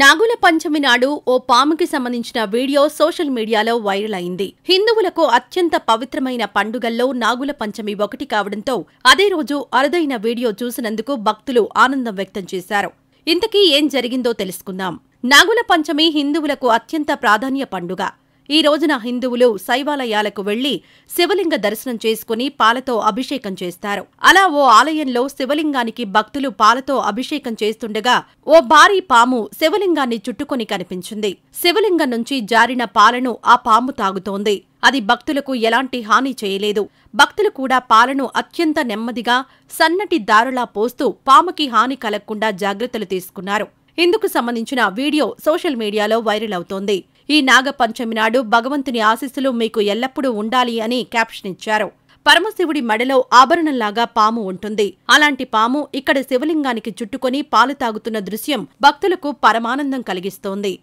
నాగుల పంచమి నాడు ఓ పాముకి సంబంధించిన వీడియో సోషల్ మీడియాలో వైరల్ అయింది హిందువులకు అత్యంత పవిత్రమైన పండుగల్లో నాగుల పంచమి ఒకటి కావడంతో అదే రోజు అరుదైన వీడియో చూసినందుకు భక్తులు ఆనందం వ్యక్తం చేశారు ఇంతకీ ఏం జరిగిందో తెలుసుకుందాం నాగుల పంచమి హిందువులకు అత్యంత ప్రాధాన్య పండుగ ఈ రోజున హిందువులు శైవాలయాలకు వెళ్లి శివలింగ దర్శనం చేసుకుని పాలతో అభిషేకం చేస్తారు అలా ఓ ఆలయంలో శివలింగానికి భక్తులు పాలతో అభిషేకం చేస్తుండగా ఓ భారీ పాము శివలింగాన్ని చుట్టుకొని కనిపించింది శివలింగం నుంచి జారిన పాలను ఆ పాము తాగుతోంది అది భక్తులకు ఎలాంటి హాని చేయలేదు భక్తులు కూడా పాలను అత్యంత నెమ్మదిగా సన్నటి దారులా పోస్తూ పాముకి హాని కలగకుండా జాగ్రత్తలు తీసుకున్నారు ఇందుకు సంబంధించిన వీడియో సోషల్ మీడియాలో వైరల్ అవుతోంది ఈ నాగపంచమి నాడు భగవంతుని ఆశీస్సులు మీకు ఎల్లప్పుడూ ఉండాలి అని క్యాప్షన్ ఇచ్చారు పరమశివుడి మెడలో ఆభరణంలాగా పాము ఉంటుంది అలాంటి పాము ఇక్కడ శివలింగానికి చుట్టుకొని పాలు తాగుతున్న దృశ్యం భక్తులకు పరమానందం కలిగిస్తోంది